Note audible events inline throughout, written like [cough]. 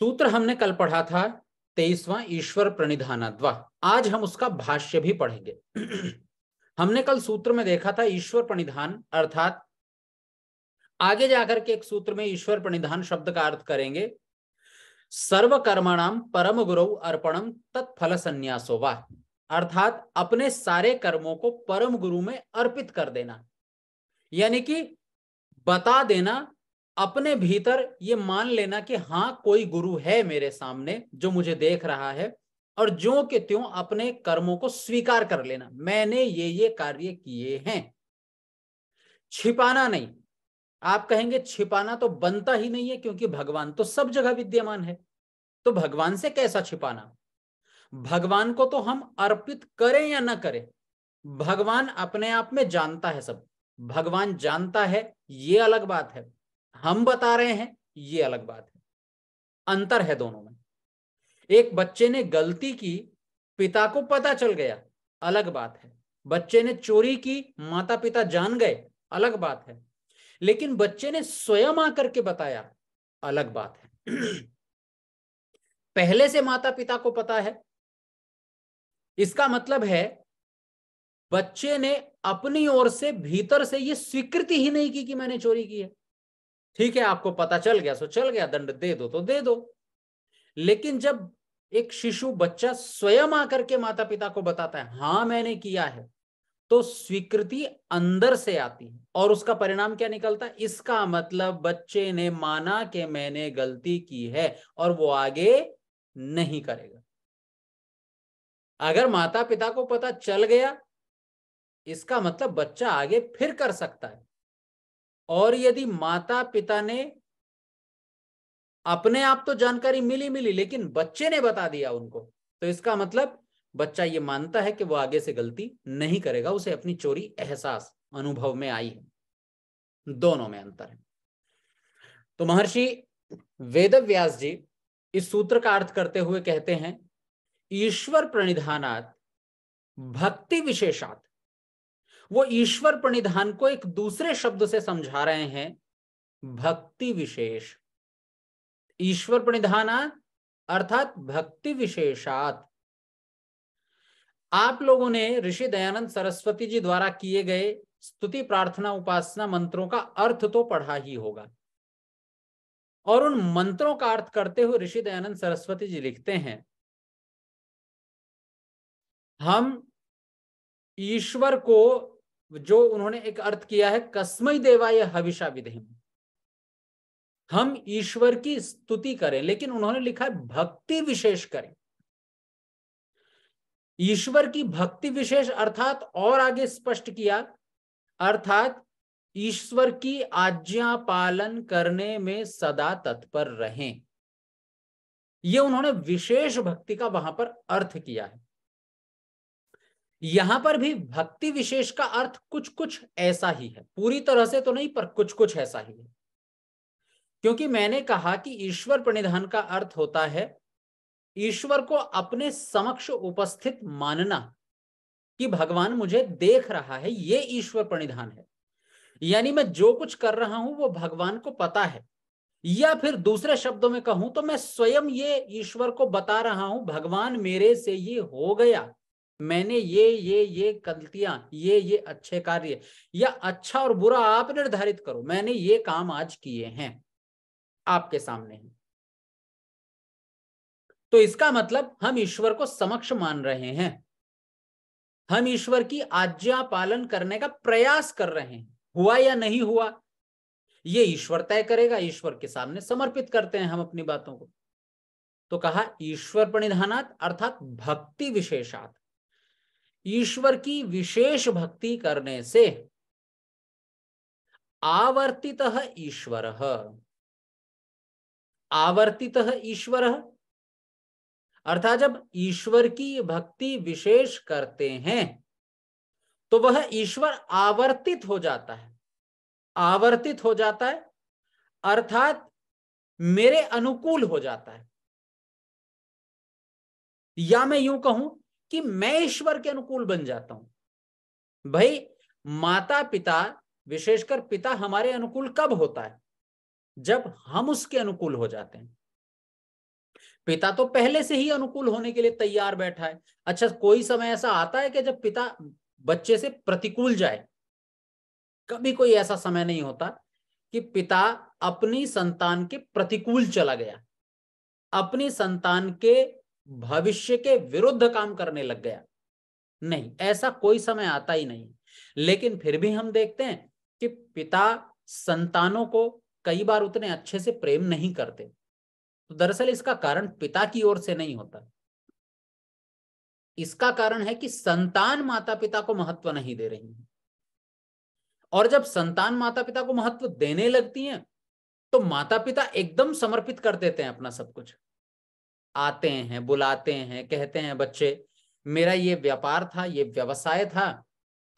सूत्र हमने कल पढ़ा था तेईसवा ईश्वर प्रणिधान आज हम उसका भाष्य भी पढ़ेंगे [clears throat] हमने कल सूत्र में देखा था ईश्वर प्रणिधान अर्थात आगे जाकर के एक सूत्र में ईश्वर प्रणिधान शब्द का अर्थ करेंगे सर्व कर्माणाम परम गुरु अर्पणम तत्फल संन्यासो वाह अर्थात अपने सारे कर्मों को परम गुरु में अर्पित कर देना यानी कि बता देना अपने भीतर ये मान लेना कि हाँ कोई गुरु है मेरे सामने जो मुझे देख रहा है और जो के त्यों अपने कर्मों को स्वीकार कर लेना मैंने ये ये कार्य किए हैं छिपाना नहीं आप कहेंगे छिपाना तो बनता ही नहीं है क्योंकि भगवान तो सब जगह विद्यमान है तो भगवान से कैसा छिपाना भगवान को तो हम अर्पित करें या ना करें भगवान अपने आप में जानता है सब भगवान जानता है ये अलग बात है हम बता रहे हैं ये अलग बात है अंतर है दोनों में एक बच्चे ने गलती की पिता को पता चल गया अलग बात है बच्चे ने चोरी की माता पिता जान गए अलग बात है लेकिन बच्चे ने स्वयं आकर के बताया अलग बात है पहले से माता पिता को पता है इसका मतलब है बच्चे ने अपनी ओर से भीतर से यह स्वीकृति ही नहीं की कि मैंने चोरी की है ठीक है आपको पता चल गया सो चल गया दंड दे दो तो दे दो लेकिन जब एक शिशु बच्चा स्वयं आकर के माता पिता को बताता है हाँ मैंने किया है तो स्वीकृति अंदर से आती है और उसका परिणाम क्या निकलता है इसका मतलब बच्चे ने माना कि मैंने गलती की है और वो आगे नहीं करेगा अगर माता पिता को पता चल गया इसका मतलब बच्चा आगे फिर कर सकता है और यदि माता पिता ने अपने आप तो जानकारी मिली मिली लेकिन बच्चे ने बता दिया उनको तो इसका मतलब बच्चा ये मानता है कि वो आगे से गलती नहीं करेगा उसे अपनी चोरी एहसास अनुभव में आई है दोनों में अंतर है तो महर्षि वेद व्यास जी इस सूत्र का अर्थ करते हुए कहते हैं ईश्वर प्रणिधानात भक्ति विशेषात वो ईश्वर प्रणिधान को एक दूसरे शब्द से समझा रहे हैं भक्ति विशेष ईश्वर प्रणिधान अर्थात भक्ति विशेषात आप लोगों ने ऋषि दयानंद सरस्वती जी द्वारा किए गए स्तुति प्रार्थना उपासना मंत्रों का अर्थ तो पढ़ा ही होगा और उन मंत्रों का अर्थ करते हुए ऋषि दयानंद सरस्वती जी लिखते हैं हम ईश्वर को जो उन्होंने एक अर्थ किया है कसमई देवाय हविषा विधेम हम ईश्वर की स्तुति करें लेकिन उन्होंने लिखा है भक्ति विशेष करें ईश्वर की भक्ति विशेष अर्थात और आगे स्पष्ट किया अर्थात ईश्वर की आज्ञा पालन करने में सदा तत्पर रहें यह उन्होंने विशेष भक्ति का वहां पर अर्थ किया है यहां पर भी भक्ति विशेष का अर्थ कुछ कुछ ऐसा ही है पूरी तरह से तो नहीं पर कुछ कुछ ऐसा ही है क्योंकि मैंने कहा कि ईश्वर प्रणिधान का अर्थ होता है ईश्वर को अपने समक्ष उपस्थित मानना कि भगवान मुझे देख रहा है ये ईश्वर प्रणिधान है यानी मैं जो कुछ कर रहा हूं वो भगवान को पता है या फिर दूसरे शब्दों में कहूं तो मैं स्वयं ये ईश्वर को बता रहा हूं भगवान मेरे से ये हो गया मैंने ये ये ये गलतियां ये ये अच्छे कार्य या अच्छा और बुरा आप निर्धारित करो मैंने ये काम आज किए हैं आपके सामने ही तो इसका मतलब हम ईश्वर को समक्ष मान रहे हैं हम ईश्वर की आज्ञा पालन करने का प्रयास कर रहे हैं हुआ या नहीं हुआ ये ईश्वर तय करेगा ईश्वर के सामने समर्पित करते हैं हम अपनी बातों को तो कहा ईश्वर परिधानात अर्थात भक्ति विशेषात ईश्वर की विशेष भक्ति करने से आवर्तित ईश्वर आवर्तित ईश्वर अर्थात जब ईश्वर की भक्ति विशेष करते हैं तो वह ईश्वर आवर्तित हो जाता है आवर्तित हो जाता है अर्थात मेरे अनुकूल हो जाता है या मैं यूं कहूं कि मैं ईश्वर के अनुकूल बन जाता हूं भाई माता पिता विशेषकर पिता हमारे अनुकूल कब होता है जब हम उसके अनुकूल हो जाते हैं पिता तो पहले से ही अनुकूल होने के लिए तैयार बैठा है अच्छा कोई समय ऐसा आता है कि जब पिता बच्चे से प्रतिकूल जाए कभी कोई ऐसा समय नहीं होता कि पिता अपनी संतान के प्रतिकूल चला गया अपनी संतान के भविष्य के विरुद्ध काम करने लग गया नहीं ऐसा कोई समय आता ही नहीं लेकिन फिर भी हम देखते हैं कि पिता संतानों को कई बार उतने अच्छे से प्रेम नहीं करते तो दरअसल इसका कारण पिता की ओर से नहीं होता इसका कारण है कि संतान माता पिता को महत्व नहीं दे रही है और जब संतान माता पिता को महत्व देने लगती हैं तो माता पिता एकदम समर्पित कर देते हैं अपना सब कुछ आते हैं बुलाते हैं कहते हैं बच्चे मेरा ये व्यापार था ये व्यवसाय था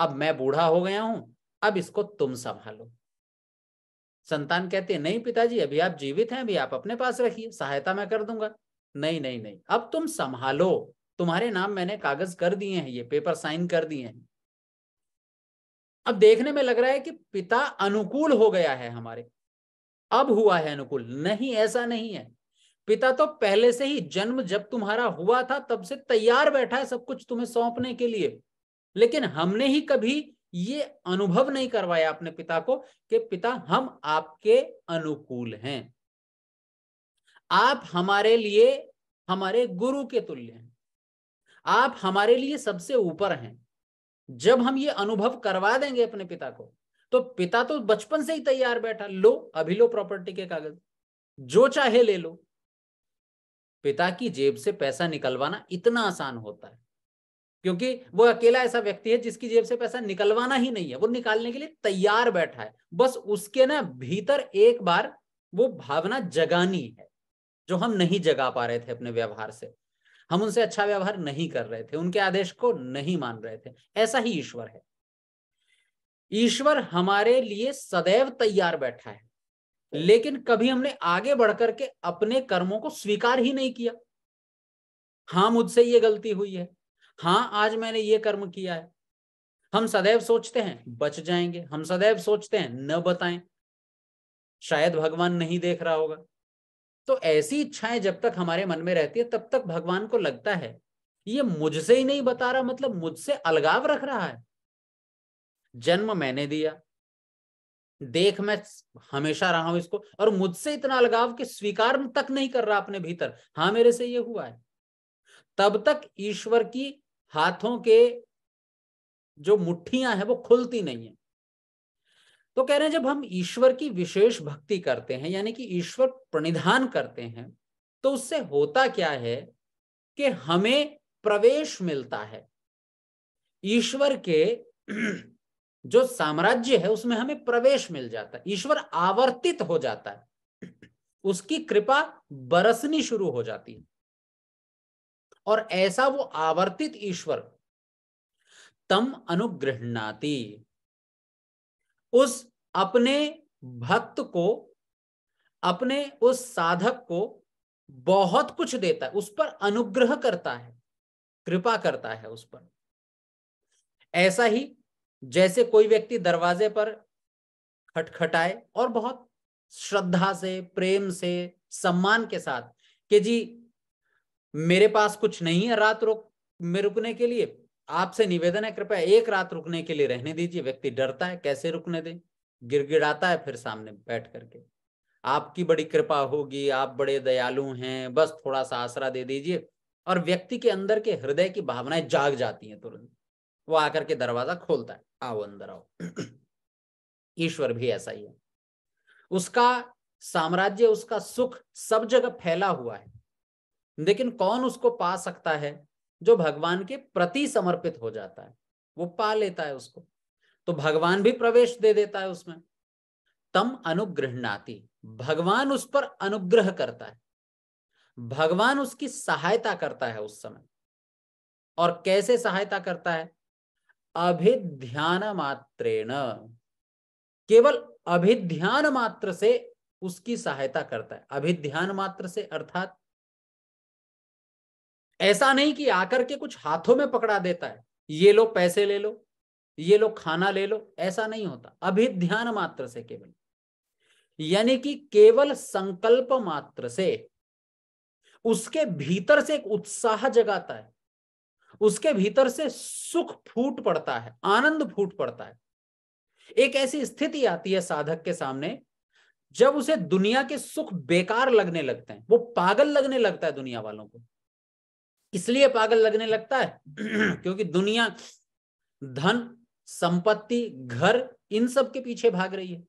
अब मैं बूढ़ा हो गया हूं अब इसको तुम संभालो संतान कहते हैं नहीं पिताजी अभी आप जीवित हैं अभी आप अपने पास रखिए सहायता मैं कर दूंगा नहीं नहीं नहीं अब तुम संभालो तुम्हारे नाम मैंने कागज कर दिए हैं ये पेपर साइन कर दिए हैं अब देखने में लग रहा है कि पिता अनुकूल हो गया है हमारे अब हुआ है अनुकूल नहीं ऐसा नहीं है पिता तो पहले से ही जन्म जब तुम्हारा हुआ था तब से तैयार बैठा है सब कुछ तुम्हें सौंपने के लिए लेकिन हमने ही कभी ये अनुभव नहीं करवाया अपने पिता को कि पिता हम आपके अनुकूल हैं आप हमारे लिए हमारे गुरु के तुल्य हैं आप हमारे लिए सबसे ऊपर हैं जब हम ये अनुभव करवा देंगे अपने पिता को तो पिता तो बचपन से ही तैयार बैठा लो अभी लो प्रॉपर्टी के कागज जो चाहे ले लो पिता की जेब से पैसा निकलवाना इतना आसान होता है क्योंकि वो अकेला ऐसा व्यक्ति है जिसकी जेब से पैसा निकलवाना ही नहीं है वो निकालने के लिए तैयार बैठा है बस उसके ना भीतर एक बार वो भावना जगानी है जो हम नहीं जगा पा रहे थे अपने व्यवहार से हम उनसे अच्छा व्यवहार नहीं कर रहे थे उनके आदेश को नहीं मान रहे थे ऐसा ही ईश्वर है ईश्वर हमारे लिए सदैव तैयार बैठा है लेकिन कभी हमने आगे बढ़कर के अपने कर्मों को स्वीकार ही नहीं किया हाँ मुझसे ये गलती हुई है हाँ आज मैंने ये कर्म किया है हम सदैव सोचते हैं बच जाएंगे हम सदैव सोचते हैं न बताएं शायद भगवान नहीं देख रहा होगा तो ऐसी इच्छाएं जब तक हमारे मन में रहती है तब तक भगवान को लगता है ये मुझसे ही नहीं बता रहा मतलब मुझसे अलगाव रख रहा है जन्म मैंने दिया देख मैं हमेशा रहा हूं इसको और मुझसे इतना लगाव कि स्वीकार तक नहीं कर रहा अपने भीतर हाँ मेरे से ये हुआ है तब तक ईश्वर की हाथों के जो मुट्ठियां हैं वो खुलती नहीं है तो कह रहे हैं जब हम ईश्वर की विशेष भक्ति करते हैं यानी कि ईश्वर प्रणिधान करते हैं तो उससे होता क्या है कि हमें प्रवेश मिलता है ईश्वर के [clears throat] जो साम्राज्य है उसमें हमें प्रवेश मिल जाता है ईश्वर आवर्तित हो जाता है उसकी कृपा बरसनी शुरू हो जाती है और ऐसा वो आवर्तित ईश्वर तम अनुगृहनाती उस अपने भक्त को अपने उस साधक को बहुत कुछ देता है उस पर अनुग्रह करता है कृपा करता है उस पर ऐसा ही जैसे कोई व्यक्ति दरवाजे पर खटखटाए और बहुत श्रद्धा से प्रेम से सम्मान के साथ कि जी मेरे पास कुछ नहीं है रात रुक में रुकने के लिए आपसे निवेदन है कृपया एक रात रुकने के लिए रहने दीजिए व्यक्ति डरता है कैसे रुकने दें गिड़गिड़ाता है फिर सामने बैठ करके आपकी बड़ी कृपा होगी आप बड़े दयालु हैं बस थोड़ा सा आसरा दे दीजिए और व्यक्ति के अंदर के हृदय की भावनाएं जाग जाती हैं तुरंत वो आकर के दरवाजा खोलता है आओ अंदर आओ [clears throat] ईश्वर भी ऐसा ही है उसका साम्राज्य उसका सुख सब जगह फैला हुआ है लेकिन कौन उसको पा सकता है जो भगवान के प्रति समर्पित हो जाता है वो पा लेता है उसको तो भगवान भी प्रवेश दे देता है उसमें तम अनुग्रहणाती भगवान उस पर अनुग्रह करता है भगवान उसकी सहायता करता है उस समय और कैसे सहायता करता है अभिध्यान मात्रेण केवल अभिध्यान मात्र से उसकी सहायता करता है अभिध्यान मात्र से अर्थात ऐसा नहीं कि आकर के कुछ हाथों में पकड़ा देता है ये लो पैसे ले लो ये लो खाना ले लो ऐसा नहीं होता अभिध्यान मात्र से केवल यानी कि केवल संकल्प मात्र से उसके भीतर से एक उत्साह जगाता है उसके भीतर से सुख फूट पड़ता है आनंद फूट पड़ता है एक ऐसी स्थिति आती है साधक के सामने जब उसे दुनिया के सुख बेकार लगने लगते हैं वो पागल लगने लगता है दुनिया वालों को इसलिए पागल लगने लगता है [clears throat] क्योंकि दुनिया धन संपत्ति घर इन सब के पीछे भाग रही है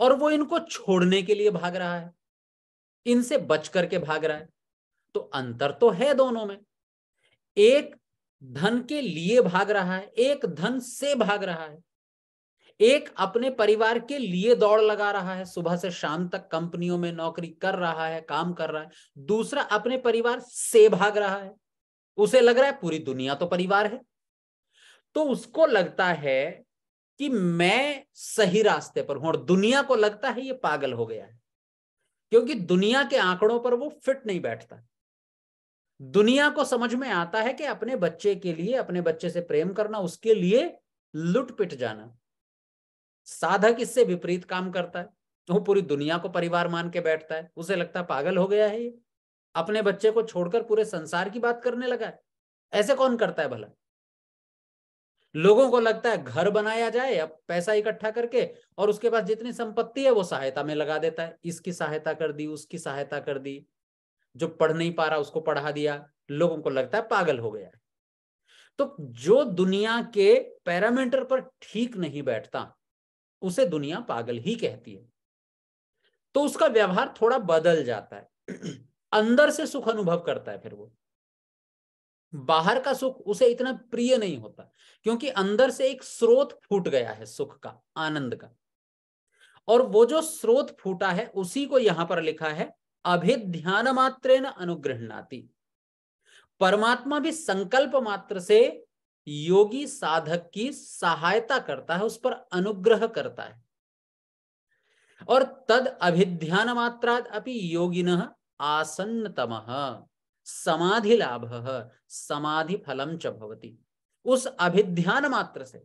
और वो इनको छोड़ने के लिए भाग रहा है इनसे बच करके भाग रहा है तो अंतर तो है दोनों में एक धन के लिए भाग रहा है एक धन से भाग रहा है एक अपने परिवार के लिए दौड़ लगा रहा है सुबह से शाम तक कंपनियों में नौकरी कर रहा है काम कर रहा है दूसरा अपने परिवार से भाग रहा है उसे लग रहा है पूरी दुनिया तो परिवार है तो उसको लगता है कि मैं सही रास्ते पर हूं और दुनिया को लगता है ये पागल हो गया है क्योंकि दुनिया के आंकड़ों पर वो फिट नहीं बैठता दुनिया को समझ में आता है कि अपने बच्चे के लिए अपने बच्चे से प्रेम करना उसके लिए लुट पिट जाना साधक इससे विपरीत काम करता है तो वो पूरी दुनिया को परिवार मान के बैठता है उसे लगता है पागल हो गया है ये अपने बच्चे को छोड़कर पूरे संसार की बात करने लगा है ऐसे कौन करता है भला लोगों को लगता है घर बनाया जाए अब पैसा इकट्ठा करके और उसके पास जितनी संपत्ति है वो सहायता में लगा देता है इसकी सहायता कर दी उसकी सहायता कर दी जो पढ़ नहीं पा रहा उसको पढ़ा दिया लोगों को लगता है पागल हो गया तो जो दुनिया के पैरामीटर पर ठीक नहीं बैठता उसे दुनिया पागल ही कहती है तो उसका व्यवहार थोड़ा बदल जाता है [clears throat] अंदर से सुख अनुभव करता है फिर वो बाहर का सुख उसे इतना प्रिय नहीं होता क्योंकि अंदर से एक स्रोत फूट गया है सुख का आनंद का और वो जो स्रोत फूटा है उसी को यहां पर लिखा है अभिध्यान मात्र अनुग्रहणाती परमात्मा भी संकल्प मात्र से योगी साधक की सहायता करता है उस पर अनुग्रह करता है और तद अभिध्यान मात्रा अपनी योगिन आसन्नतम समाधि लाभ समाधि फलम चवती उस अभिध्यान मात्र से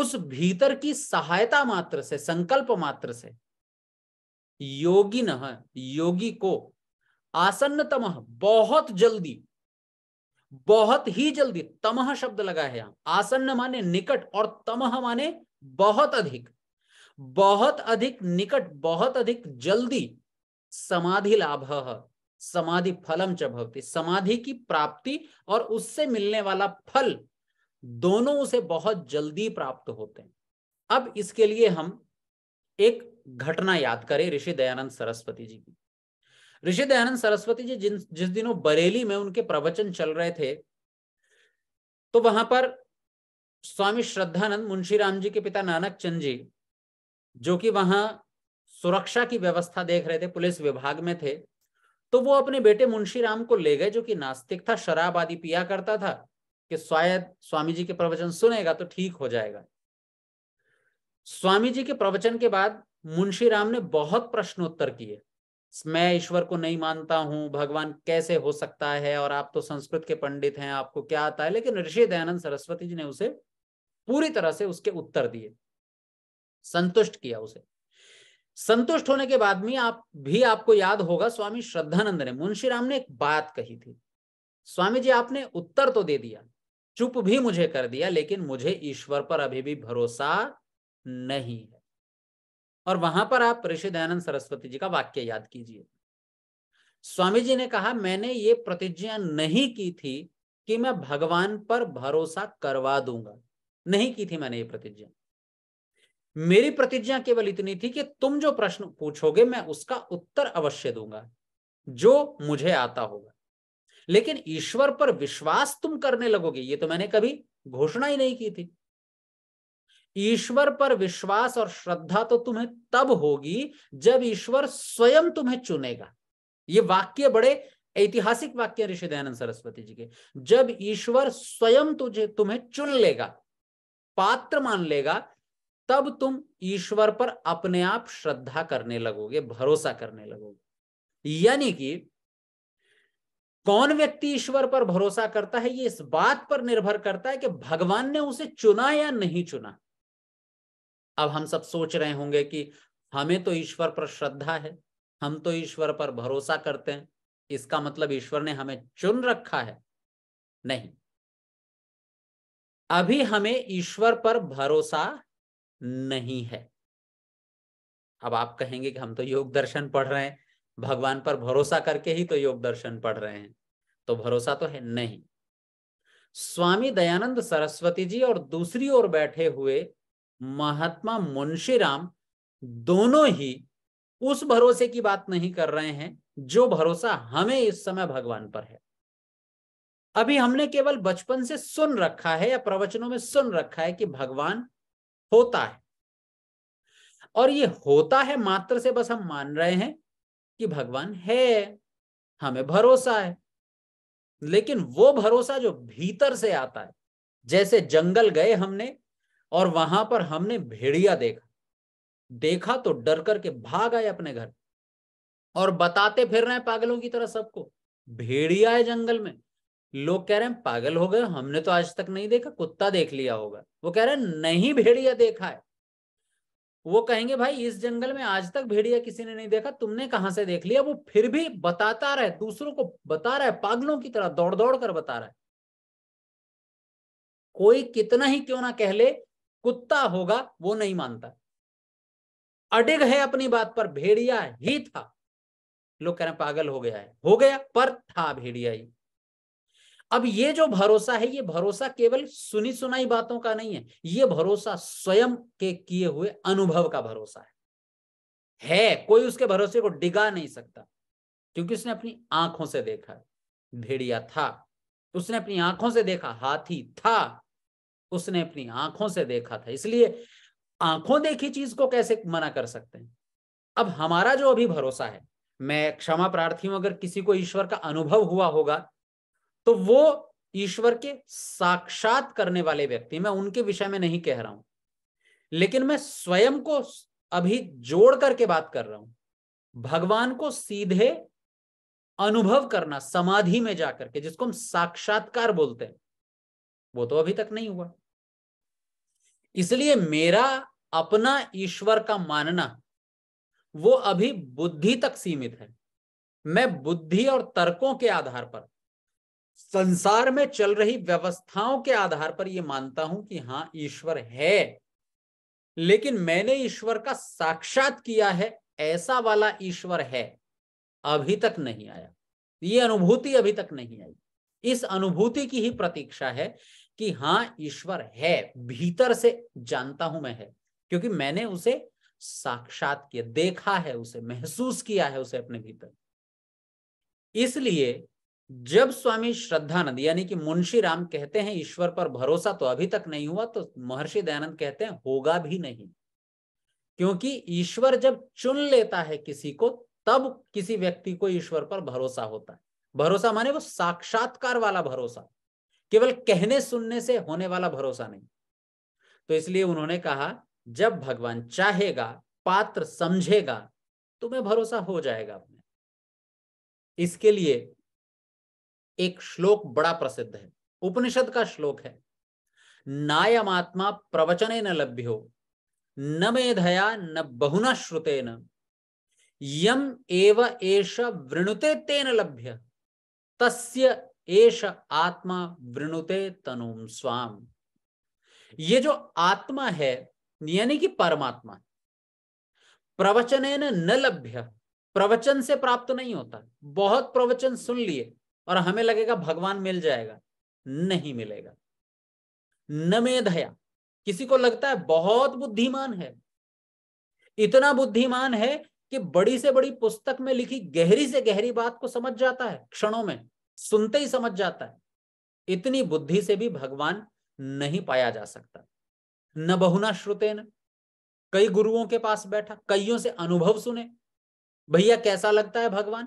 उस भीतर की सहायता मात्र से संकल्प मात्र से योगी न योगी को आसन्नतम बहुत जल्दी बहुत ही जल्दी तमह शब्द लगा है यहां आसन्न माने निकट और तमह माने बहुत अधिक बहुत अधिक निकट बहुत अधिक जल्दी समाधि लाभ समाधि फलम च भवती समाधि की प्राप्ति और उससे मिलने वाला फल दोनों उसे बहुत जल्दी प्राप्त होते हैं अब इसके लिए हम एक घटना याद करें ऋषि दयानंद सरस्वती जी की ऋषि दयानंद सरस्वती जी जिन जिस दिनों बरेली में उनके प्रवचन चल रहे थे तो वहां पर स्वामी श्रद्धानंद मुंशी राम जी के पिता नानक चंद जी जो कि वहां सुरक्षा की व्यवस्था देख रहे थे पुलिस विभाग में थे तो वो अपने बेटे मुंशी राम को ले गए जो कि नास्तिक था शराब आदि पिया करता था कि शायद स्वामी जी के प्रवचन सुनेगा तो ठीक हो जाएगा स्वामी जी के प्रवचन के बाद मुंशी राम ने बहुत प्रश्नोत्तर किए मैं ईश्वर को नहीं मानता हूं भगवान कैसे हो सकता है और आप तो संस्कृत के पंडित हैं आपको क्या आता है लेकिन ऋषि दयानंद सरस्वती जी ने उसे पूरी तरह से उसके उत्तर दिए संतुष्ट किया उसे संतुष्ट होने के बाद में आप भी आपको याद होगा स्वामी श्रद्धानंद ने मुंशी राम ने एक बात कही थी स्वामी जी आपने उत्तर तो दे दिया चुप भी मुझे कर दिया लेकिन मुझे ईश्वर पर अभी भी भरोसा नहीं है और वहां पर आप ऋषि दयानंद सरस्वती जी का वाक्य याद कीजिए स्वामी जी ने कहा मैंने ये प्रतिज्ञा नहीं की थी कि मैं भगवान पर भरोसा करवा दूंगा नहीं की थी मैंने ये प्रतिज्ञा मेरी प्रतिज्ञा केवल इतनी थी कि तुम जो प्रश्न पूछोगे मैं उसका उत्तर अवश्य दूंगा जो मुझे आता होगा लेकिन ईश्वर पर विश्वास तुम करने लगोगे ये तो मैंने कभी घोषणा ही नहीं की थी ईश्वर पर विश्वास और श्रद्धा तो तुम्हें तब होगी जब ईश्वर स्वयं तुम्हें चुनेगा ये वाक्य बड़े ऐतिहासिक वाक्य ऋषि दयानंद सरस्वती जी के जब ईश्वर स्वयं तुझे तुम्हें चुन लेगा पात्र मान लेगा तब तुम ईश्वर पर अपने आप श्रद्धा करने लगोगे भरोसा करने लगोगे यानी कि कौन व्यक्ति ईश्वर पर भरोसा करता है ये इस बात पर निर्भर करता है कि भगवान ने उसे चुना या नहीं चुना अब हम सब सोच रहे होंगे कि हमें तो ईश्वर पर श्रद्धा है हम तो ईश्वर पर भरोसा करते हैं इसका मतलब ईश्वर ने हमें चुन रखा है नहीं अभी हमें ईश्वर पर भरोसा नहीं है अब आप कहेंगे कि हम तो योग दर्शन पढ़ रहे हैं भगवान पर भरोसा करके ही तो योग दर्शन पढ़ रहे हैं तो भरोसा तो है नहीं स्वामी दयानंद सरस्वती जी और दूसरी ओर बैठे हुए महात्मा मुंशीराम दोनों ही उस भरोसे की बात नहीं कर रहे हैं जो भरोसा हमें इस समय भगवान पर है अभी हमने केवल बचपन से सुन रखा है या प्रवचनों में सुन रखा है कि भगवान होता है और ये होता है मात्र से बस हम मान रहे हैं कि भगवान है हमें भरोसा है लेकिन वो भरोसा जो भीतर से आता है जैसे जंगल गए हमने और वहां पर हमने भेड़िया देखा देखा तो डर करके भाग आए अपने घर और बताते फिर रहे हैं पागलों की तरह सबको भेड़िया है जंगल में लोग कह रहे हैं पागल हो गए हमने तो आज तक नहीं देखा कुत्ता देख लिया होगा वो कह रहे हैं नहीं भेड़िया देखा है वो कहेंगे भाई इस जंगल में आज तक भेड़िया किसी ने नहीं देखा तुमने कहां से देख लिया वो फिर भी बताता रहे दूसरों को बता रहा है पागलों की तरह दौड़ दौड़ कर बता रहा है कोई कितना ही क्यों ना कह ले कुत्ता होगा वो नहीं मानता अडिग है अपनी बात पर भेड़िया ही था लोग कह रहे हैं पागल हो गया है हो गया पर था भेड़िया ही अब ये जो भरोसा है ये भरोसा केवल सुनी सुनाई बातों का नहीं है ये भरोसा स्वयं के किए हुए अनुभव का भरोसा है है कोई उसके भरोसे को डिगा नहीं सकता क्योंकि उसने अपनी आंखों से देखा भेड़िया था उसने अपनी आंखों से देखा हाथी था उसने अपनी आंखों से देखा था इसलिए आंखों देखी चीज को कैसे मना कर सकते हैं अब हमारा जो अभी भरोसा है मैं क्षमा प्रार्थी हूं अगर किसी को ईश्वर का अनुभव हुआ होगा तो वो ईश्वर के साक्षात करने वाले व्यक्ति मैं उनके विषय में नहीं कह रहा हूं लेकिन मैं स्वयं को अभी जोड़ करके बात कर रहा हूं भगवान को सीधे अनुभव करना समाधि में जाकर के जिसको हम साक्षात्कार बोलते हैं वो तो अभी तक नहीं हुआ इसलिए मेरा अपना ईश्वर का मानना वो अभी बुद्धि तक सीमित है मैं बुद्धि और तर्कों के आधार पर संसार में चल रही व्यवस्थाओं के आधार पर यह मानता हूं कि हां ईश्वर है लेकिन मैंने ईश्वर का साक्षात किया है ऐसा वाला ईश्वर है अभी तक नहीं आया ये अनुभूति अभी तक नहीं आई इस अनुभूति की ही प्रतीक्षा है कि हाँ ईश्वर है भीतर से जानता हूं मैं है क्योंकि मैंने उसे साक्षात किया देखा है उसे महसूस किया है उसे अपने भीतर इसलिए जब स्वामी श्रद्धानंद यानी कि मुंशी राम कहते हैं ईश्वर पर भरोसा तो अभी तक नहीं हुआ तो महर्षि दयानंद कहते हैं होगा भी नहीं क्योंकि ईश्वर जब चुन लेता है किसी को तब किसी व्यक्ति को ईश्वर पर भरोसा होता है भरोसा माने वो साक्षात्कार वाला भरोसा केवल कहने सुनने से होने वाला भरोसा नहीं तो इसलिए उन्होंने कहा जब भगवान चाहेगा पात्र समझेगा तुम्हें भरोसा हो जाएगा अपने इसके लिए एक श्लोक बड़ा प्रसिद्ध है उपनिषद का श्लोक है नायम आत्मा प्रवचने न लभ्यो न मेधया न बहुना श्रुते न यम एव एष वृणुते तेन लभ्य तस्य एष आत्मा वृणुते तनुम स्वाम ये जो आत्मा है यानी कि परमात्मा प्रवचन न लभ्य प्रवचन से प्राप्त नहीं होता बहुत प्रवचन सुन लिए और हमें लगेगा भगवान मिल जाएगा नहीं मिलेगा न मेधया किसी को लगता है बहुत बुद्धिमान है इतना बुद्धिमान है कि बड़ी से बड़ी पुस्तक में लिखी गहरी से गहरी बात को समझ जाता है क्षणों में सुनते ही समझ जाता है इतनी बुद्धि से भी भगवान नहीं पाया जा सकता न बहुना श्रुते न कई गुरुओं के पास बैठा कईयों से अनुभव सुने भैया कैसा लगता है भगवान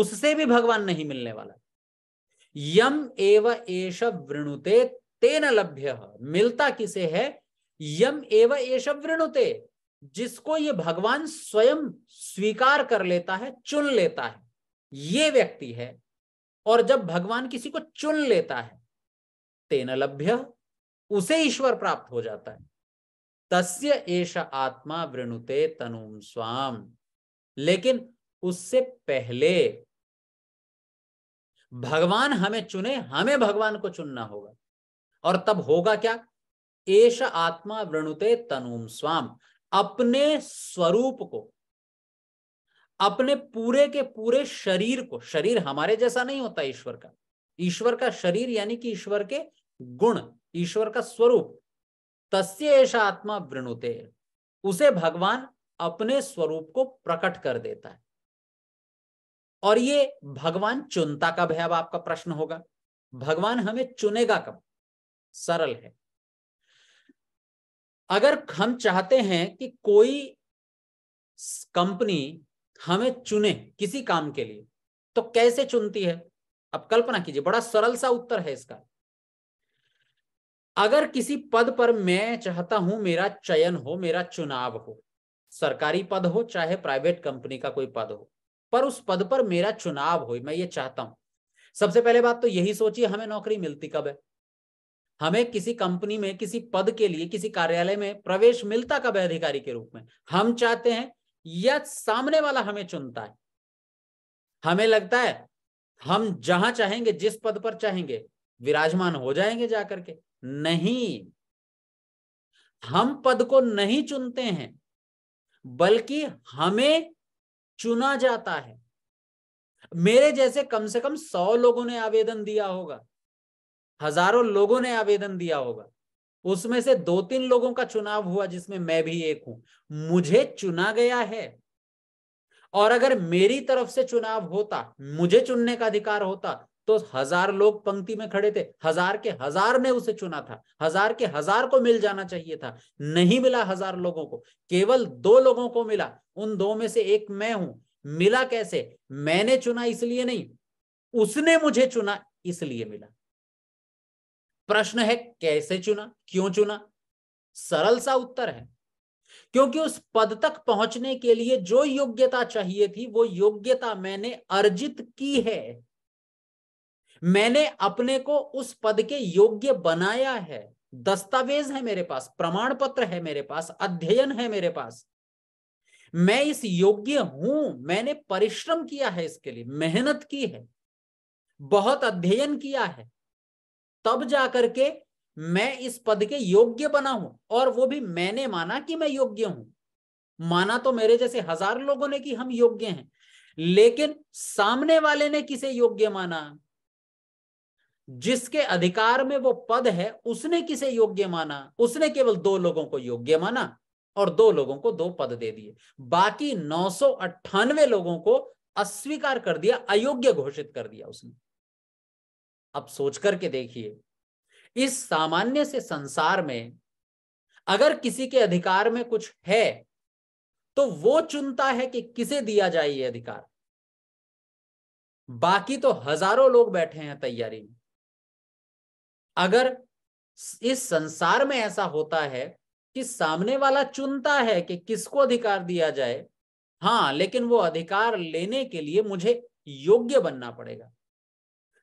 उससे भी भगवान नहीं मिलने वाला यम एव एष वृणुते तेन लभ्य मिलता किसे है यम एव एष वृणुते जिसको ये भगवान स्वयं स्वीकार कर लेता है चुन लेता है ये व्यक्ति है और जब भगवान किसी को चुन लेता है तेन लभ्य उसे ईश्वर प्राप्त हो जाता है तस्य एष आत्मा वृणुते तनुम स्वाम लेकिन उससे पहले भगवान हमें चुने हमें भगवान को चुनना होगा और तब होगा क्या एष आत्मा वृणुते तनुम स्वाम अपने स्वरूप को अपने पूरे के पूरे शरीर को शरीर हमारे जैसा नहीं होता ईश्वर का ईश्वर का शरीर यानी कि ईश्वर के गुण ईश्वर का स्वरूप तस्य ऐसा आत्मा वृणुते उसे भगवान अपने स्वरूप को प्रकट कर देता है और ये भगवान चुनता कब है अब आपका प्रश्न होगा भगवान हमें चुनेगा कब सरल है अगर हम चाहते हैं कि कोई कंपनी हमें चुने किसी काम के लिए तो कैसे चुनती है अब कल्पना कीजिए बड़ा सरल सा उत्तर है इसका अगर किसी पद पर मैं चाहता हूं मेरा चयन हो मेरा चुनाव हो सरकारी पद हो चाहे प्राइवेट कंपनी का कोई पद हो पर उस पद पर मेरा चुनाव हो मैं ये चाहता हूं सबसे पहले बात तो यही सोचिए हमें नौकरी मिलती कब है हमें किसी कंपनी में किसी पद के लिए किसी कार्यालय में प्रवेश मिलता कब है अधिकारी के रूप में हम चाहते हैं या सामने वाला हमें चुनता है हमें लगता है हम जहां चाहेंगे जिस पद पर चाहेंगे विराजमान हो जाएंगे जाकर के नहीं हम पद को नहीं चुनते हैं बल्कि हमें चुना जाता है मेरे जैसे कम से कम सौ लोगों ने आवेदन दिया होगा हजारों लोगों ने आवेदन दिया होगा उसमें से दो तीन लोगों का चुनाव हुआ जिसमें मैं भी एक हूं मुझे चुना गया है और अगर मेरी तरफ से चुनाव होता मुझे चुनने का अधिकार होता तो हजार लोग पंक्ति में खड़े थे हजार के हजार ने उसे चुना था हजार के हजार को मिल जाना चाहिए था नहीं मिला हजार लोगों को केवल दो लोगों को मिला उन दो में से एक मैं हूं मिला कैसे मैंने चुना इसलिए नहीं उसने मुझे चुना इसलिए मिला प्रश्न है कैसे चुना क्यों चुना सरल सा उत्तर है क्योंकि उस पद तक पहुंचने के लिए जो योग्यता चाहिए थी वो योग्यता मैंने अर्जित की है मैंने अपने को उस पद के योग्य बनाया है दस्तावेज है मेरे पास प्रमाण पत्र है मेरे पास अध्ययन है मेरे पास मैं इस योग्य हूं मैंने परिश्रम किया है इसके लिए मेहनत की है बहुत अध्ययन किया है तब जाकर के मैं इस पद के योग्य बना हूं और वो भी मैंने माना कि मैं योग्य हूं माना तो मेरे जैसे हजार लोगों ने कि हम योग्य हैं लेकिन सामने वाले ने किसे योग्य माना जिसके अधिकार में वो पद है उसने किसे योग्य माना उसने केवल दो लोगों को योग्य माना और दो लोगों को दो पद दे दिए बाकी नौ लोगों को अस्वीकार कर दिया अयोग्य घोषित कर दिया उसने अब सोच करके देखिए इस सामान्य से संसार में अगर किसी के अधिकार में कुछ है तो वो चुनता है कि किसे दिया जाए ये अधिकार बाकी तो हजारों लोग बैठे हैं तैयारी में अगर इस संसार में ऐसा होता है कि सामने वाला चुनता है कि किसको अधिकार दिया जाए हाँ लेकिन वो अधिकार लेने के लिए मुझे योग्य बनना पड़ेगा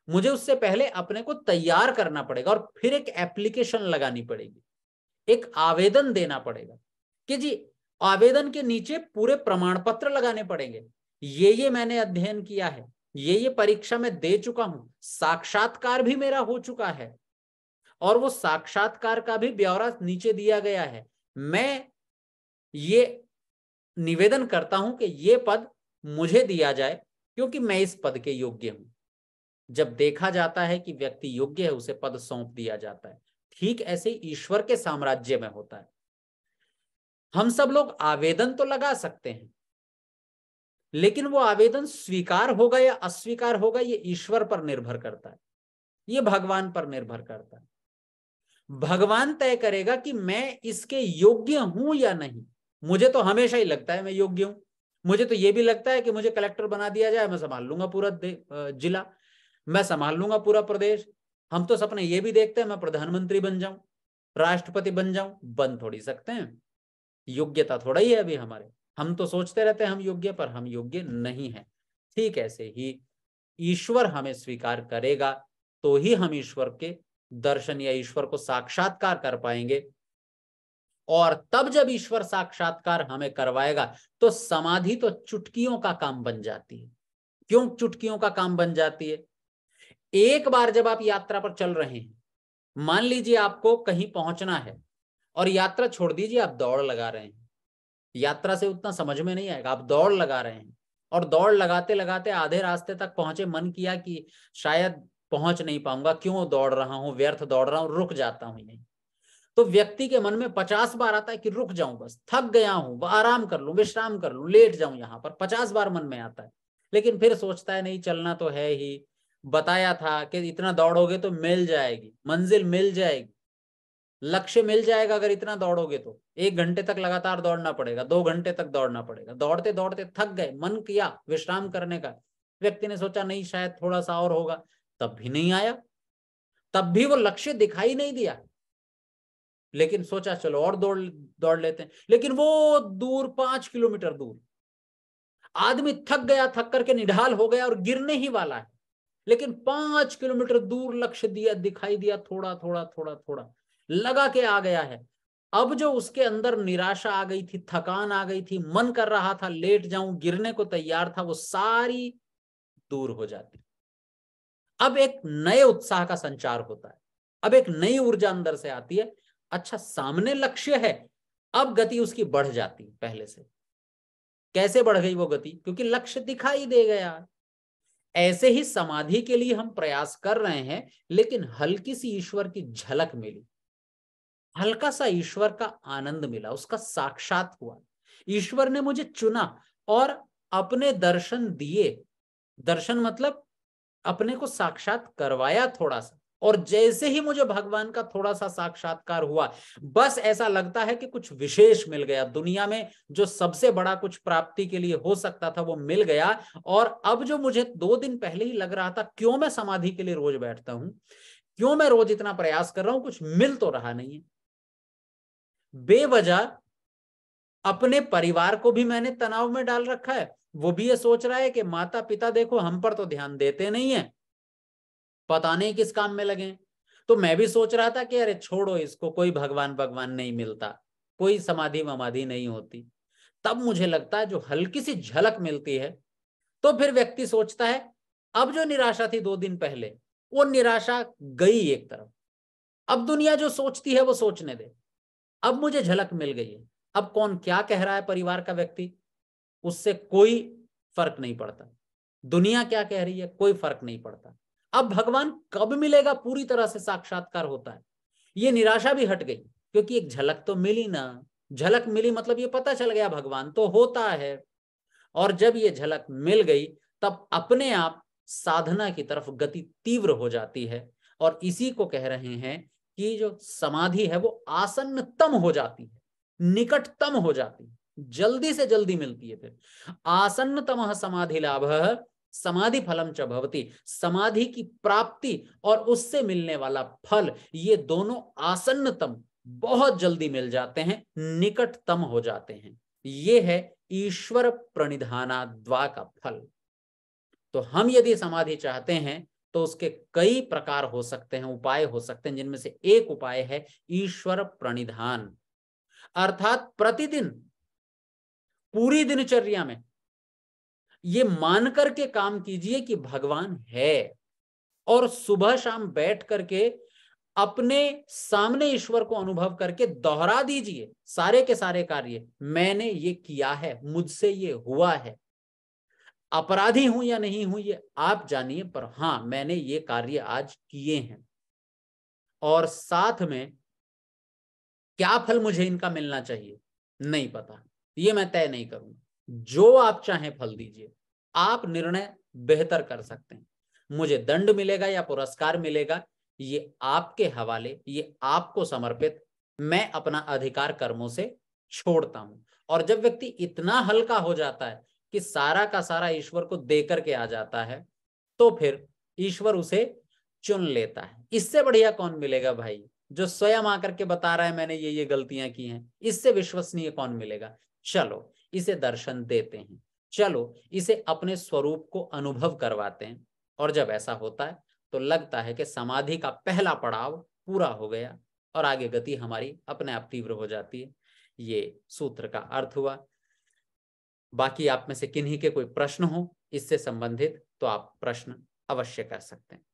मुझे उससे पहले अपने को तैयार करना पड़ेगा और फिर एक एप्लीकेशन लगानी पड़ेगी एक आवेदन देना पड़ेगा कि जी आवेदन के नीचे पूरे प्रमाण पत्र लगाने पड़ेंगे ये ये मैंने अध्ययन किया है ये ये परीक्षा में दे चुका हूं साक्षात्कार भी मेरा हो चुका है और वो साक्षात्कार का भी ब्यौरा नीचे दिया गया है मैं ये निवेदन करता हूं कि ये पद मुझे दिया जाए क्योंकि मैं इस पद के योग्य हूं जब देखा जाता है कि व्यक्ति योग्य है उसे पद सौंप दिया जाता है ठीक ऐसे ईश्वर के साम्राज्य में होता है हम सब लोग आवेदन तो लगा सकते हैं लेकिन वो आवेदन स्वीकार होगा या अस्वीकार होगा ये ईश्वर पर निर्भर करता है ये भगवान पर निर्भर करता है भगवान तय करेगा कि मैं इसके योग्य हूं या नहीं मुझे तो हमेशा ही लगता है मैं योग्य हूं मुझे तो ये भी लगता है कि मुझे कलेक्टर बना दिया जाए मैं संभाल लूंगा पूरा जिला मैं संभाल लूंगा पूरा प्रदेश हम तो सपने ये भी देखते हैं मैं प्रधानमंत्री बन जाऊं राष्ट्रपति बन जाऊं बन थोड़ी सकते हैं योग्यता थोड़ा ही है अभी हमारे हम तो सोचते रहते हैं हम योग्य पर हम योग्य नहीं है ठीक ऐसे ही ईश्वर हमें स्वीकार करेगा तो ही हम ईश्वर के दर्शन या ईश्वर को साक्षात्कार कर पाएंगे और तब जब ईश्वर साक्षात्कार हमें करवाएगा तो समाधि तो चुटकियों का काम बन जाती है क्यों चुटकियों का काम बन जाती है एक बार जब आप यात्रा पर चल रहे हैं मान लीजिए आपको कहीं पहुंचना है और यात्रा छोड़ दीजिए आप दौड़ लगा रहे हैं यात्रा से उतना समझ में नहीं आएगा आप दौड़ लगा रहे हैं और दौड़ लगाते लगाते आधे रास्ते तक पहुंचे मन किया कि शायद पहुंच नहीं पाऊंगा क्यों दौड़ रहा हूं व्यर्थ दौड़ रहा हूं रुक जाता हूं यही तो व्यक्ति के मन में पचास बार आता है कि रुक जाऊं बस थक गया हूं आराम कर लू विश्राम कर लू लेट जाऊं यहां पर पचास बार मन में आता है लेकिन फिर सोचता है नहीं चलना तो है ही बताया था कि इतना दौड़ोगे तो मिल जाएगी मंजिल मिल जाएगी लक्ष्य मिल जाएगा अगर इतना दौड़ोगे तो एक घंटे तक लगातार दौड़ना पड़ेगा दो घंटे तक दौड़ना पड़ेगा दौड़ते दौड़ते थक गए मन किया विश्राम करने का व्यक्ति ने सोचा नहीं शायद थोड़ा सा और होगा तब भी नहीं आया तब भी वो लक्ष्य दिखाई नहीं दिया लेकिन सोचा चलो और दौड़ दौड़ लेते हैं लेकिन वो दूर पांच किलोमीटर दूर आदमी थक गया थक करके निढाल हो गया और गिरने ही वाला है लेकिन पांच किलोमीटर दूर लक्ष्य दिया दिखाई दिया थोड़ा थोड़ा थोड़ा थोड़ा लगा के आ गया है अब जो उसके अंदर निराशा आ गई थी थकान आ गई थी मन कर रहा था लेट जाऊं गिरने को तैयार था वो सारी दूर हो जाती अब एक नए उत्साह का संचार होता है अब एक नई ऊर्जा अंदर से आती है अच्छा सामने लक्ष्य है अब गति उसकी बढ़ जाती पहले से कैसे बढ़ गई वो गति क्योंकि लक्ष्य दिखाई दे गया ऐसे ही समाधि के लिए हम प्रयास कर रहे हैं लेकिन हल्की सी ईश्वर की झलक मिली हल्का सा ईश्वर का आनंद मिला उसका साक्षात हुआ ईश्वर ने मुझे चुना और अपने दर्शन दिए दर्शन मतलब अपने को साक्षात करवाया थोड़ा सा और जैसे ही मुझे भगवान का थोड़ा सा साक्षात्कार हुआ बस ऐसा लगता है कि कुछ विशेष मिल गया दुनिया में जो सबसे बड़ा कुछ प्राप्ति के लिए हो सकता था वो मिल गया और अब जो मुझे दो दिन पहले ही लग रहा था क्यों मैं समाधि के लिए रोज बैठता हूं क्यों मैं रोज इतना प्रयास कर रहा हूं कुछ मिल तो रहा नहीं है बेवजह अपने परिवार को भी मैंने तनाव में डाल रखा है वो भी ये सोच रहा है कि माता पिता देखो हम पर तो ध्यान देते नहीं है पता नहीं किस काम में लगे तो मैं भी सोच रहा था कि अरे छोड़ो इसको कोई भगवान भगवान नहीं मिलता कोई समाधि वमाधि नहीं होती तब मुझे लगता है जो हल्की सी झलक मिलती है तो फिर व्यक्ति सोचता है अब जो निराशा थी दो दिन पहले वो निराशा गई एक तरफ अब दुनिया जो सोचती है वो सोचने दे अब मुझे झलक मिल गई है अब कौन क्या कह रहा है परिवार का व्यक्ति उससे कोई फर्क नहीं पड़ता दुनिया क्या कह रही है कोई फर्क नहीं पड़ता अब भगवान कब मिलेगा पूरी तरह से साक्षात्कार होता है ये निराशा भी हट गई क्योंकि एक झलक तो मिली ना झलक मिली मतलब ये पता चल गया भगवान तो होता है और जब ये झलक मिल गई तब अपने आप साधना की तरफ गति तीव्र हो जाती है और इसी को कह रहे हैं कि जो समाधि है वो आसन्नतम हो जाती है निकटतम हो जाती है जल्दी से जल्दी मिलती है फिर आसन्नतम समाधि लाभ समाधि फलम चवती समाधि की प्राप्ति और उससे मिलने वाला फल ये दोनों आसन्नतम बहुत जल्दी मिल जाते हैं निकटतम हो जाते हैं ये है ईश्वर प्रणिधाना द्वा का फल तो हम यदि समाधि चाहते हैं तो उसके कई प्रकार हो सकते हैं उपाय हो सकते हैं जिनमें से एक उपाय है ईश्वर प्रणिधान अर्थात प्रतिदिन पूरी दिनचर्या में ये मान करके काम कीजिए कि भगवान है और सुबह शाम बैठ करके अपने सामने ईश्वर को अनुभव करके दोहरा दीजिए सारे के सारे कार्य मैंने ये किया है मुझसे ये हुआ है अपराधी हूं या नहीं हूं ये आप जानिए पर हां मैंने ये कार्य आज किए हैं और साथ में क्या फल मुझे इनका मिलना चाहिए नहीं पता ये मैं तय नहीं करूंगा जो आप चाहें फल दीजिए आप निर्णय बेहतर कर सकते हैं मुझे दंड मिलेगा या पुरस्कार मिलेगा ये आपके हवाले ये आपको समर्पित मैं अपना अधिकार कर्मों से छोड़ता हूं और जब व्यक्ति इतना हल्का हो जाता है कि सारा का सारा ईश्वर को दे करके आ जाता है तो फिर ईश्वर उसे चुन लेता है इससे बढ़िया कौन मिलेगा भाई जो स्वयं आकर के बता रहा है मैंने ये ये गलतियां की हैं इससे विश्वसनीय कौन मिलेगा चलो इसे दर्शन देते हैं चलो इसे अपने स्वरूप को अनुभव करवाते हैं और जब ऐसा होता है तो लगता है कि समाधि का पहला पड़ाव पूरा हो गया और आगे गति हमारी अपने आप तीव्र हो जाती है ये सूत्र का अर्थ हुआ बाकी आप में से किन्हीं के कोई प्रश्न हो इससे संबंधित तो आप प्रश्न अवश्य कर सकते हैं